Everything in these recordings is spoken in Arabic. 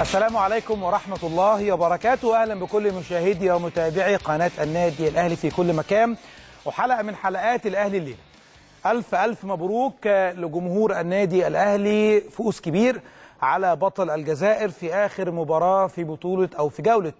السلام عليكم ورحمة الله وبركاته أهلا بكل مشاهدي ومتابعي قناة النادي الأهلي في كل مكان وحلقة من حلقات الأهلي الليلة ألف ألف مبروك لجمهور النادي الأهلي فوز كبير على بطل الجزائر في آخر مباراة في بطولة أو في جولة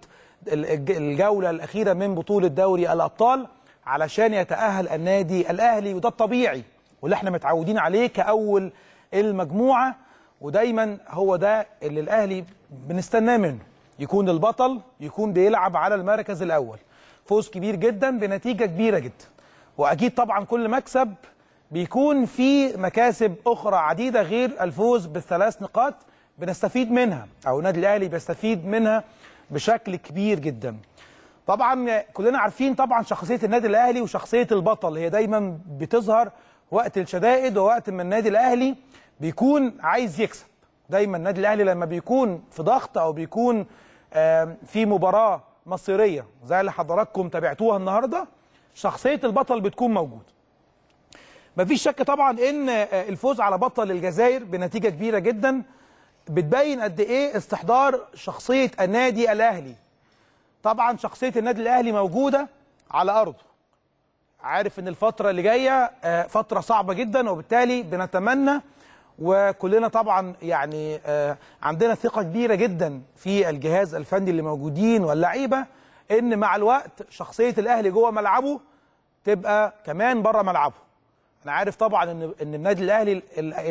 الجولة الأخيرة من بطولة دوري الأبطال علشان يتأهل النادي الأهلي وده الطبيعي واللي احنا متعودين عليه كأول المجموعة ودايما هو ده اللي الاهلي بنستناه منه يكون البطل يكون بيلعب على المركز الاول فوز كبير جدا بنتيجه كبيره جدا واكيد طبعا كل مكسب بيكون في مكاسب اخرى عديده غير الفوز بالثلاث نقاط بنستفيد منها او النادي الاهلي بيستفيد منها بشكل كبير جدا طبعا كلنا عارفين طبعا شخصيه النادي الاهلي وشخصيه البطل هي دايما بتظهر وقت الشدائد ووقت ما النادي الاهلي بيكون عايز يكسب دايما النادي الاهلي لما بيكون في ضغط او بيكون في مباراه مصيريه زي اللي حضراتكم تابعتوها النهارده شخصيه البطل بتكون موجوده مفيش شك طبعا ان آه، الفوز على بطل الجزائر بنتيجه كبيره جدا بتبين قد ايه استحضار شخصيه النادي الاهلي طبعا شخصيه النادي الاهلي موجوده على ارضه عارف ان الفتره اللي جايه آه، فتره صعبه جدا وبالتالي بنتمنى وكلنا طبعا يعني آه، عندنا ثقه كبيره جدا في الجهاز الفني اللي موجودين واللعيبه ان مع الوقت شخصيه الاهلي جوه ملعبه تبقى كمان بره ملعبه انا عارف طبعا ان ان النادي الاهلي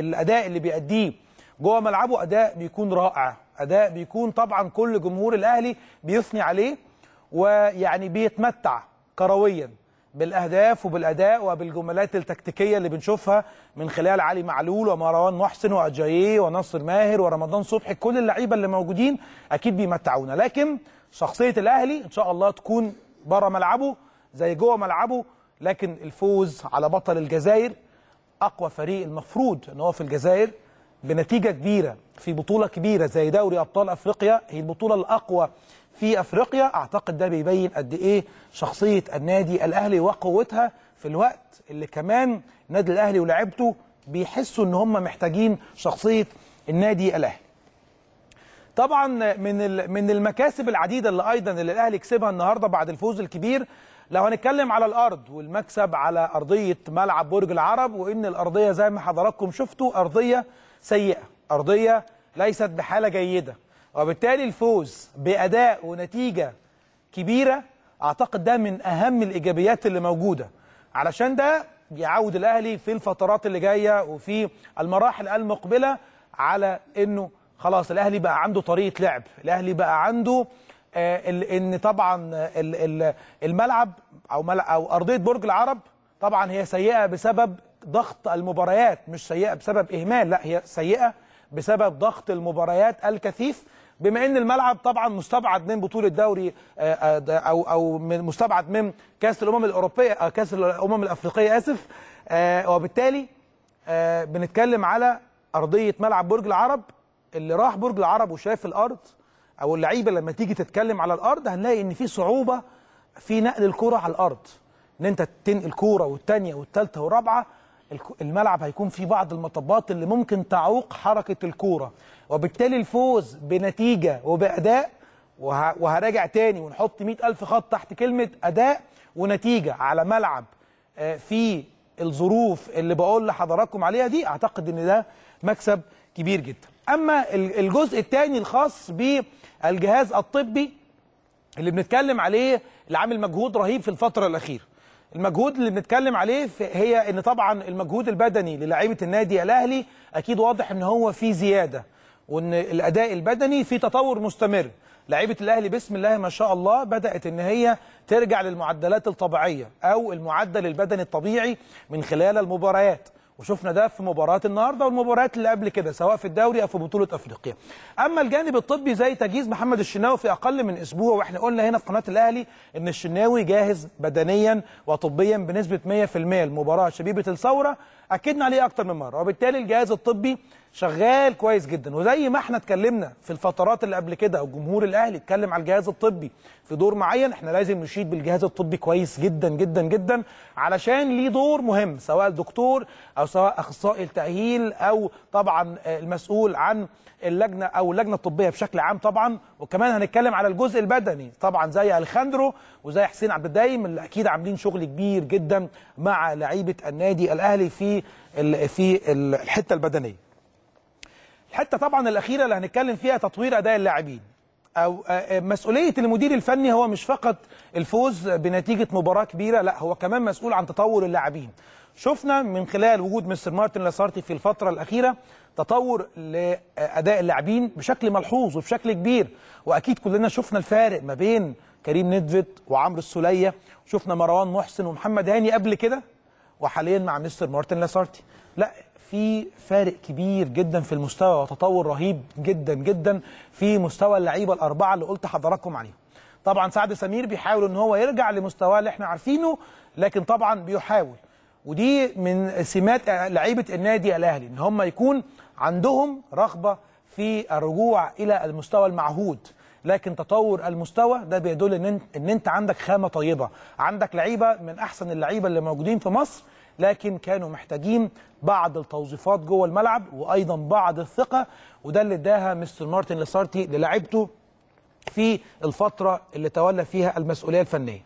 الاداء اللي بيأديه جوه ملعبه اداء بيكون رائع اداء بيكون طبعا كل جمهور الاهلي بيثني عليه ويعني بيتمتع كرويا بالاهداف وبالاداء وبالجملات التكتيكيه اللي بنشوفها من خلال علي معلول ومروان محسن واجاييه وناصر ماهر ورمضان صبحي كل اللعيبه اللي موجودين اكيد بيمتعونا لكن شخصيه الاهلي ان شاء الله تكون بره ملعبه زي جوه ملعبه لكن الفوز على بطل الجزائر اقوى فريق المفروض ان هو في الجزائر بنتيجة كبيرة في بطولة كبيرة زي دوري أبطال أفريقيا هي البطولة الأقوى في أفريقيا أعتقد ده بيبين قد إيه شخصية النادي الأهلي وقوتها في الوقت اللي كمان النادي الأهلي ولاعيبته بيحسوا إن هم محتاجين شخصية النادي الأهلي طبعا من من المكاسب العديده اللي ايضا اللي الاهلي كسبها النهارده بعد الفوز الكبير لو هنتكلم على الارض والمكسب على ارضيه ملعب برج العرب وان الارضيه زي ما حضراتكم شفتوا ارضيه سيئه ارضيه ليست بحاله جيده وبالتالي الفوز باداء ونتيجه كبيره اعتقد ده من اهم الايجابيات اللي موجوده علشان ده يعود الاهلي في الفترات اللي جايه وفي المراحل المقبله على انه خلاص الاهلي بقى عنده طريقه لعب الاهلي بقى عنده آه، ان طبعا الملعب او او ارضيه برج العرب طبعا هي سيئه بسبب ضغط المباريات مش سيئه بسبب اهمال لا هي سيئه بسبب ضغط المباريات الكثيف بما ان الملعب طبعا مستبعد من بطوله دوري آه، آه، او او مستبعد من كاس الامم الاوروبيه كاس الامم الافريقيه اسف وبالتالي بنتكلم على ارضيه ملعب برج العرب اللي راح برج العرب وشاف الارض او اللعيبه لما تيجي تتكلم على الارض هنلاقي ان في صعوبه في نقل الكره على الارض ان انت تنقل كوره والثانيه والثالثه والرابعه الملعب هيكون فيه بعض المطبات اللي ممكن تعوق حركه الكوره وبالتالي الفوز بنتيجه وباداء وهراجع تاني ونحط 100000 خط تحت كلمه اداء ونتيجه على ملعب آه، في الظروف اللي بقول لحضراتكم عليها دي اعتقد ان ده مكسب كبير جدا اما الجزء الثاني الخاص ب الجهاز الطبي اللي بنتكلم عليه اللي عامل مجهود رهيب في الفتره الاخيره المجهود اللي بنتكلم عليه هي ان طبعا المجهود البدني للاعيبه النادي الاهلي اكيد واضح ان هو في زياده وان الاداء البدني في تطور مستمر لعيبه الاهلي بسم الله ما شاء الله بدات ان هي ترجع للمعدلات الطبيعيه او المعدل البدني الطبيعي من خلال المباريات وشفنا ده في مباراه النهارده والمباريات اللي قبل كده سواء في الدوري او في بطوله افريقيا اما الجانب الطبي زي تجهيز محمد الشناوي في اقل من اسبوع واحنا قلنا هنا في قناه الاهلي ان الشناوي جاهز بدنيا وطبيا بنسبه 100% المباراه شبيبه الثوره اكدنا عليه اكتر من مره وبالتالي الجهاز الطبي شغال كويس جدا وزي ما احنا اتكلمنا في الفترات اللي قبل كده الجمهور الاهلي اتكلم على الجهاز الطبي في دور معين احنا لازم نشيد بالجهاز الطبي كويس جدا جدا جدا علشان ليه دور مهم سواء دكتور او سواء اخصائي التاهيل او طبعا آه، المسؤول عن اللجنه او اللجنه الطبيه بشكل عام طبعا وكمان هنتكلم على الجزء البدني طبعا زي الخاندرو وزي حسين عبد الدايم اللي اكيد عاملين شغل كبير جدا مع لعيبه النادي الاهلي في في الحته البدنيه الحته طبعا الاخيره اللي هنتكلم فيها تطوير اداء اللاعبين او آه، آه، مسؤوليه المدير الفني هو مش فقط الفوز بنتيجه مباراه كبيره لا هو كمان مسؤول عن تطور اللاعبين شفنا من خلال وجود مستر مارتن لاسارتي في الفتره الاخيره تطور لاداء اللاعبين بشكل ملحوظ وبشكل كبير واكيد كلنا شفنا الفارق ما بين كريم ندفت وعمرو السوليه شفنا مروان محسن ومحمد هاني قبل كده وحاليا مع مستر مارتن لاسارتي لا في فارق كبير جدا في المستوى وتطور رهيب جدا جدا في مستوى اللعيبه الاربعه اللي قلت حضراتكم عليهم طبعا سعد سمير بيحاول ان هو يرجع لمستواه اللي احنا عارفينه لكن طبعا بيحاول ودي من سمات لعيبه النادي الاهلي ان هم يكون عندهم رغبه في الرجوع الى المستوى المعهود لكن تطور المستوى ده بيدل ان انت عندك خامه طيبه عندك لعيبه من احسن اللعيبه اللي موجودين في مصر لكن كانوا محتاجين بعض التوظيفات جوه الملعب وايضا بعض الثقه وده اللي اداها مستر مارتن لسارتي للاعيبته في الفتره اللي تولى فيها المسؤوليه الفنيه.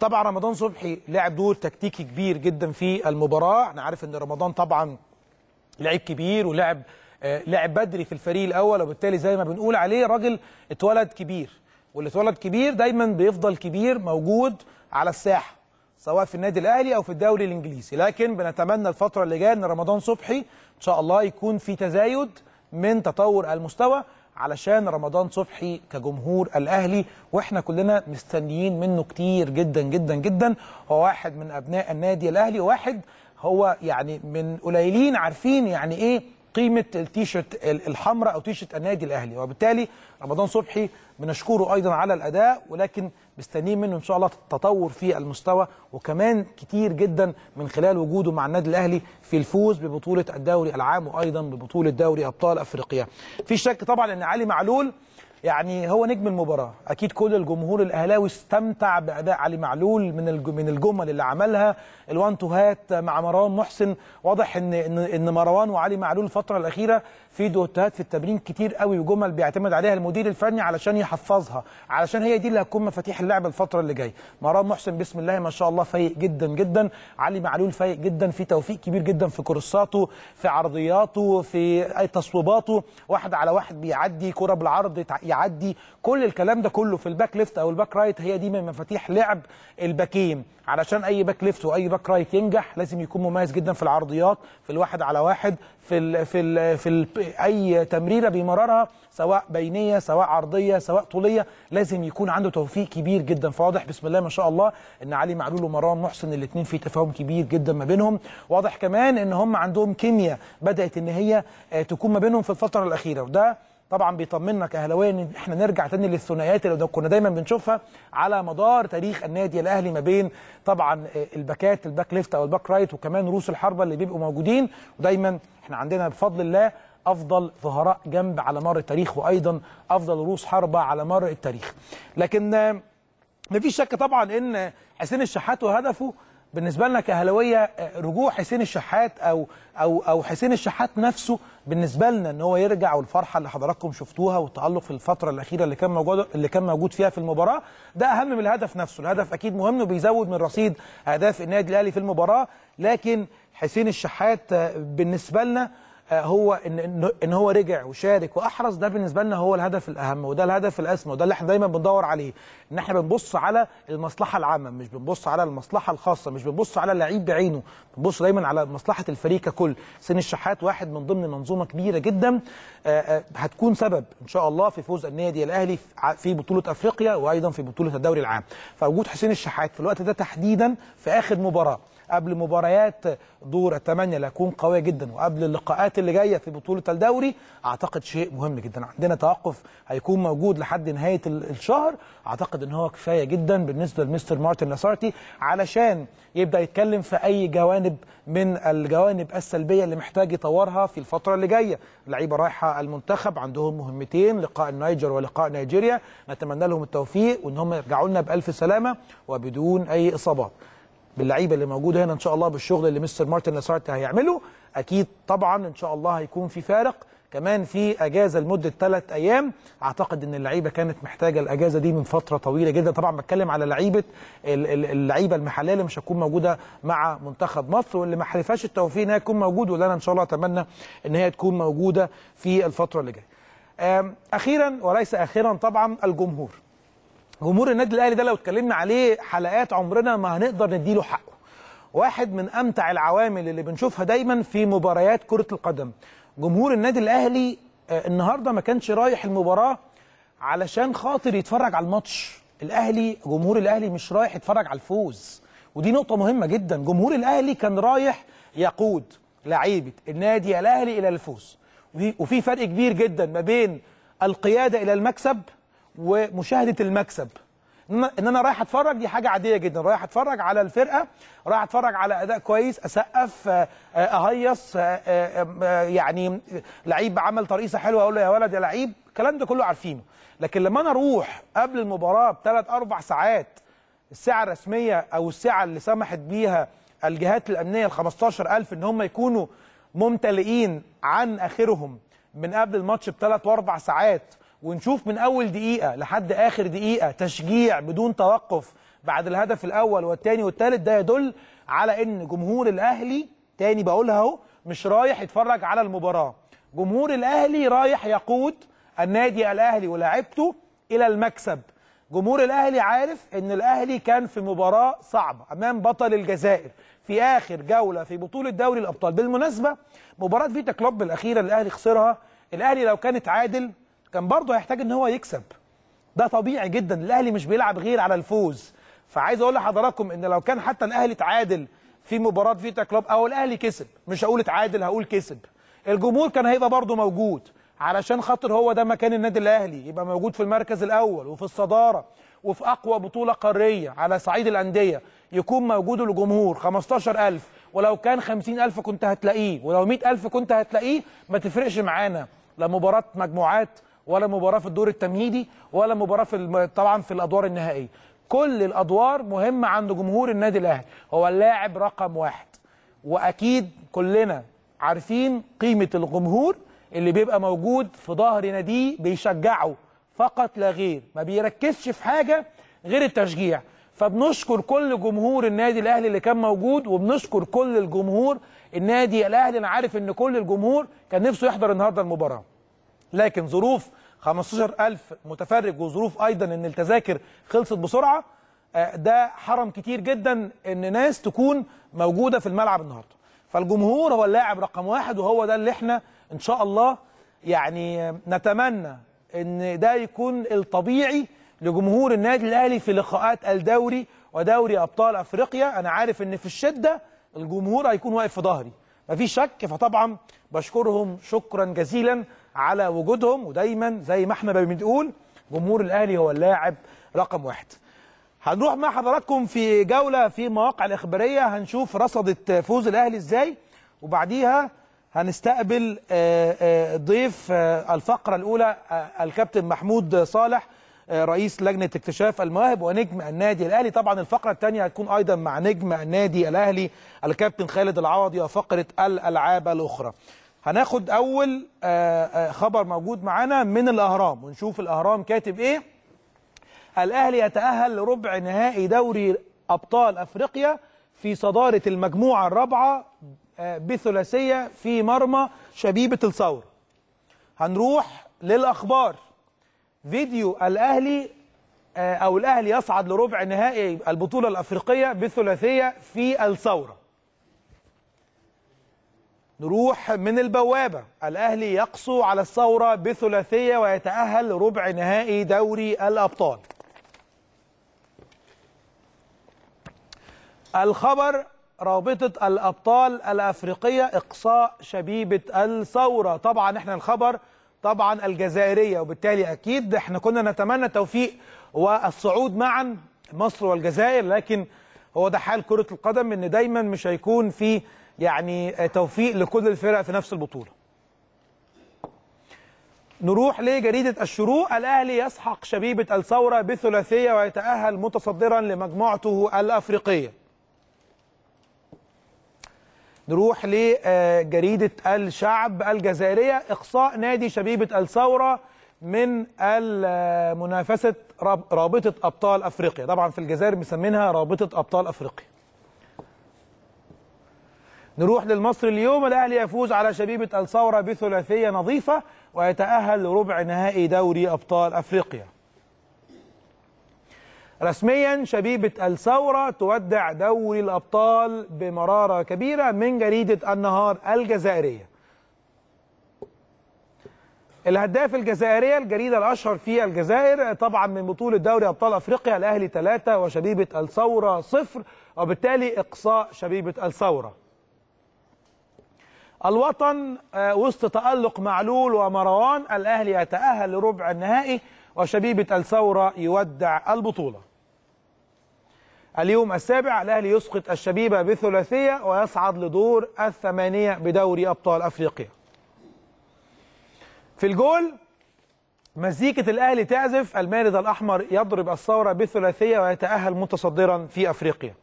طبعا رمضان صبحي لعب دور تكتيكي كبير جدا في المباراه، انا عارف ان رمضان طبعا لعيب كبير ولعب آه، لعب بدري في الفريق الاول وبالتالي زي ما بنقول عليه راجل اتولد كبير واللي اتولد كبير دايما بيفضل كبير موجود على الساحه سواء في النادي الاهلي او في الدوري الانجليزي لكن بنتمنى الفتره اللي جايه ان رمضان صبحي ان شاء الله يكون في تزايد من تطور المستوى علشان رمضان صبحي كجمهور الاهلي واحنا كلنا مستنيين منه كتير جدا جدا جدا هو واحد من ابناء النادي الاهلي واحد هو يعني من قليلين عارفين يعني ايه قيمه التيشيرت الحمراء او تيشيرت النادي الاهلي وبالتالي رمضان صبحي بنشكره ايضا على الاداء ولكن مستنيين منه ان شاء الله التطور في المستوى وكمان كتير جدا من خلال وجوده مع النادي الاهلي في الفوز ببطوله الدوري العام وايضا ببطوله دوري ابطال افريقيا في شك طبعا ان علي معلول يعني هو نجم المباراه اكيد كل الجمهور الاهلاوي استمتع باداء علي معلول من من الجمل اللي عملها الوان توهات مع مروان محسن واضح ان ان مروان وعلي معلول الفتره الاخيره في دوتات في التمرين كتير قوي وجمل بيعتمد عليها المدير الفني علشان يحفظها علشان هي دي اللي هتكون مفاتيح اللعب الفتره اللي جايه مروان محسن بسم الله ما شاء الله فايق جدا جدا علي معلول فايق جدا في توفيق كبير جدا في كورساته في عرضياته في تصويباته واحد على واحد بيعدي كره بالعرض يعدي كل الكلام ده كله في الباك ليفت او الباك رايت هي دي من مفاتيح لعب الباكين علشان اي باك ليفت واي باك رايت ينجح لازم يكون مميز جدا في العرضيات في الواحد على واحد في الـ في الـ في الـ اي تمريره بيمررها سواء بينيه سواء عرضيه سواء طوليه لازم يكون عنده توفيق كبير جدا فواضح بسم الله ما شاء الله ان علي معلول ومروان محسن الاثنين في تفاهم كبير جدا ما بينهم واضح كمان ان هم عندهم كيمياء بدات ان هي آه، تكون ما بينهم في الفتره الاخيره وده طبعا بيطمنا كاهلاويه ان احنا نرجع تاني للثنائيات اللي كنا دايما بنشوفها على مدار تاريخ النادي الاهلي ما بين طبعا آه، الباكات الباك ليفت او الباك رايت وكمان رؤوس الحربه اللي بيبقوا موجودين ودايما احنا عندنا بفضل الله افضل ظهراء جنب على مر التاريخ وايضا افضل رؤوس حربه على مر التاريخ لكن آه، ما فيش شك طبعا ان حسين الشحات وهدفه بالنسبه لنا كاهلاويه آه، رجوع حسين الشحات او او او حسين الشحات نفسه بالنسبه لنا ان هو يرجع والفرحه اللي حضراتكم شفتوها والتالق في الفتره الاخيره اللي كان موجود اللي كان موجود فيها في المباراه ده اهم من الهدف نفسه الهدف اكيد مهم وبيزود من رصيد اهداف النادي الاهلي في المباراه لكن حسين الشحات آه، بالنسبه لنا هو ان ان هو رجع وشارك واحرز ده بالنسبه لنا هو الهدف الاهم وده الهدف الاسمى وده اللي احنا دايما بندور عليه ان احنا بنبص على المصلحه العامه مش بنبص على المصلحه الخاصه مش بنبص على اللعيب بعينه بنبص دايما على مصلحه الفريق ككل سن الشحات واحد من ضمن منظومه كبيره جدا آه، آه، هتكون سبب ان شاء الله في فوز النادي الاهلي في بطوله افريقيا وايضا في بطوله الدوري العام فوجود حسين الشحات في الوقت ده تحديدا في اخر مباراه قبل مباريات دور الثمانية اللي هتكون قوية جدا وقبل اللقاءات اللي جاية في بطولة الدوري أعتقد شيء مهم جدا عندنا توقف هيكون موجود لحد نهاية الشهر أعتقد إن هو كفاية جدا بالنسبة لمستر مارتن لاسارتي علشان يبدأ يتكلم في أي جوانب من الجوانب السلبية اللي محتاج يطورها في الفترة اللي جاية اللعيبة رايحة المنتخب عندهم مهمتين لقاء النيجر ولقاء نيجيريا نتمنى لهم التوفيق وإن هم يرجعوا لنا بألف سلامة وبدون أي إصابات باللعيبه اللي موجوده هنا ان شاء الله بالشغل اللي مستر مارتن لاسارت هيعمله اكيد طبعا ان شاء الله هيكون في فارق كمان في اجازه لمده ثلاث ايام اعتقد ان اللعيبه كانت محتاجه الاجازه دي من فتره طويله جدا طبعا بتكلم على لعيبه اللعيبه المحليه اللي مش هتكون موجوده مع منتخب مصر واللي ما حلفهاش التوفيق انها تكون موجوده واللي انا ان شاء الله اتمنى ان هي تكون موجوده في الفتره اللي جايه اخيرا وليس اخيرا طبعا الجمهور جمهور النادي الاهلي ده لو اتكلمنا عليه حلقات عمرنا ما هنقدر نديله حقه واحد من امتع العوامل اللي بنشوفها دايما في مباريات كره القدم جمهور النادي الاهلي آه، النهارده ما كانش رايح المباراه علشان خاطر يتفرج على الماتش الاهلي جمهور الاهلي مش رايح يتفرج على الفوز ودي نقطه مهمه جدا جمهور الاهلي كان رايح يقود لعيبه النادي الاهلي الى الفوز وفي فرق كبير جدا ما بين القياده الى المكسب ومشاهده المكسب ان انا رايح اتفرج دي حاجه عاديه جدا رايح اتفرج على الفرقه رايح اتفرج على اداء كويس اسقف آه، آه، اهيص آه، يعني لعيب عمل ترقيصه حلوه اقول له يا ولد يا لعيب الكلام ده كله عارفينه لكن لما انا اروح قبل المباراه بثلاث اربع ساعات الساعه الرسميه او الساعه اللي سمحت بيها الجهات الامنيه ال 15000 ان هم يكونوا ممتلئين عن اخرهم من قبل الماتش بثلاث واربع ساعات ونشوف من اول دقيقه لحد اخر دقيقه تشجيع بدون توقف بعد الهدف الاول والثاني والثالث ده يدل على ان جمهور الاهلي تاني بقولها اهو مش رايح يتفرج على المباراه جمهور الاهلي رايح يقود النادي الاهلي ولاعيبته الى المكسب جمهور الاهلي عارف ان الاهلي كان في مباراه صعبه امام بطل الجزائر في اخر جوله في بطوله دوري الابطال بالمناسبه مباراه فيتا كلوب الاخيره اللي الاهلي خسرها الاهلي لو كان اتعادل كان برضه هيحتاج ان هو يكسب ده طبيعي جدا الاهلي مش بيلعب غير على الفوز فعايز اقول لحضراتكم ان لو كان حتى الاهلي تعادل في مباراه فيتا كلوب او الاهلي كسب مش هقول اتعادل هقول كسب الجمهور كان هيبقى برضه موجود علشان خاطر هو ده مكان النادي الاهلي يبقى موجود في المركز الاول وفي الصداره وفي اقوى بطوله قاريه على صعيد الانديه يكون موجود الجمهور 15000 ولو كان 50000 كنت هتلاقيه ولو 100000 كنت هتلاقيه ما تفرقش معانا لا مباراه مجموعات ولا مباراه في الدور التمهيدي ولا مباراه في طبعا في الادوار النهائيه كل الادوار مهمه عند جمهور النادي الاهلي هو اللاعب رقم واحد واكيد كلنا عارفين قيمه الجمهور اللي بيبقى موجود في ظهر ناديه بيشجعه فقط لا غير ما بيركزش في حاجه غير التشجيع فبنشكر كل جمهور النادي الاهلي اللي كان موجود وبنشكر كل الجمهور النادي الاهلي انا عارف ان كل الجمهور كان نفسه يحضر النهارده المباراه لكن ظروف 15000 متفرج وظروف ايضا ان التذاكر خلصت بسرعه آه، ده حرم كتير جدا ان ناس تكون موجوده في الملعب النهارده فالجمهور هو اللاعب رقم واحد وهو ده اللي احنا ان شاء الله يعني نتمنى ان ده يكون الطبيعي لجمهور النادي الاهلي في لقاءات الدوري ودوري ابطال افريقيا انا عارف ان في الشده الجمهور هيكون واقف في ظهري مفيش شك فطبعا بشكرهم شكرا جزيلا على وجودهم ودايما زي ما احنا بنقول جمهور الاهلي هو اللاعب رقم واحد هنروح مع حضراتكم في جوله في مواقع الاخباريه هنشوف رصدت فوز الاهلي ازاي وبعديها هنستقبل آه، آه، ضيف آه، الفقره الاولى الكابتن محمود صالح رئيس لجنه اكتشاف المواهب ونجم النادي الاهلي طبعا الفقره الثانيه هتكون ايضا مع نجم النادي الاهلي الكابتن خالد العوضي وفقره الالعاب الاخرى هناخد اول آه، آه، خبر موجود معانا من الاهرام ونشوف الاهرام كاتب ايه الاهلي يتاهل لربع نهائي دوري ابطال افريقيا في صداره المجموعه الرابعه آه، بثلاثيه في مرمى شبيبه الثور هنروح للاخبار فيديو الاهلي او الاهلي يصعد لربع نهائي البطوله الافريقيه بثلاثيه في الثوره نروح من البوابة الأهلي يقسو على الثورة بثلاثية ويتأهل ربع نهائي دوري الأبطال الخبر رابطة الأبطال الأفريقية إقصاء شبيبة الثورة طبعا إحنا الخبر طبعا الجزائرية وبالتالي أكيد إحنا كنا نتمنى التوفيق والصعود معا مصر والجزائر لكن هو ده حال كرة القدم إن دايما مش هيكون في يعني آه، توفيق لكل الفرق في نفس البطوله نروح لجريدة الشروق الأهلي يسحق شبيبة الثورة بثلاثية ويتأهل متصدرا لمجموعته الأفريقية نروح لجريدة الشعب الجزائرية إقصاء نادي شبيبة الثورة من المنافسه رابطة أبطال أفريقيا طبعا في الجزائر مسمينها رابطة أبطال أفريقيا نروح للمصري اليوم الاهلي يفوز على شبيبه الثوره بثلاثيه نظيفه ويتاهل لربع نهائي دوري ابطال افريقيا. رسميا شبيبه الثوره تودع دوري الابطال بمراره كبيره من جريده النهار الجزائريه. الهداف الجزائريه الجريده الاشهر في الجزائر طبعا من بطوله دوري ابطال افريقيا الاهلي 3 وشبيبه الثوره 0 وبالتالي اقصاء شبيبه الثوره. الوطن آه، وسط تألق معلول ومروان الأهلي يتأهل لربع النهائي وشبيبة الثورة يودع البطولة اليوم السابع الأهلي يسقط الشبيبة بثلاثية ويصعد لدور الثمانية بدوري أبطال أفريقيا في الجول مزيكة الأهلي تعزف المارد الأحمر يضرب الثورة بثلاثية ويتأهل متصدرا في أفريقيا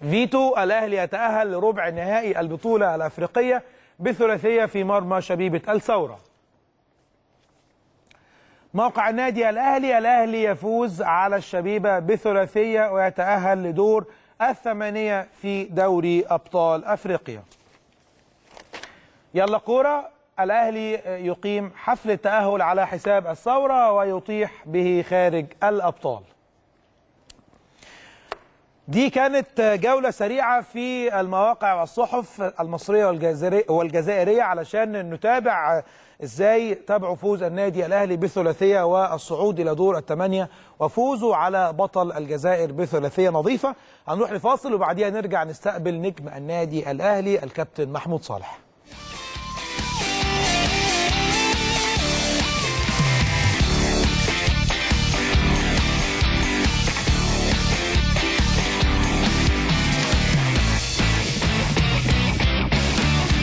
فيتو الأهلي يتأهل لربع نهائي البطولة الأفريقية بثلاثيه في مرمى شبيبة الثورة موقع النادي الأهلي الأهلي يفوز على الشبيبة بثلاثية ويتأهل لدور الثمانية في دوري أبطال أفريقيا يلا كورة الأهلي يقيم حفل التأهل على حساب الثورة ويطيح به خارج الأبطال دي كانت جولة سريعة في المواقع والصحف المصرية والجزائرية علشان نتابع ازاي تابعوا فوز النادي الاهلي بثلاثية والصعود الى دور الثمانية وفوزوا على بطل الجزائر بثلاثية نظيفة هنروح لفاصل وبعديها نرجع نستقبل نجم النادي الاهلي الكابتن محمود صالح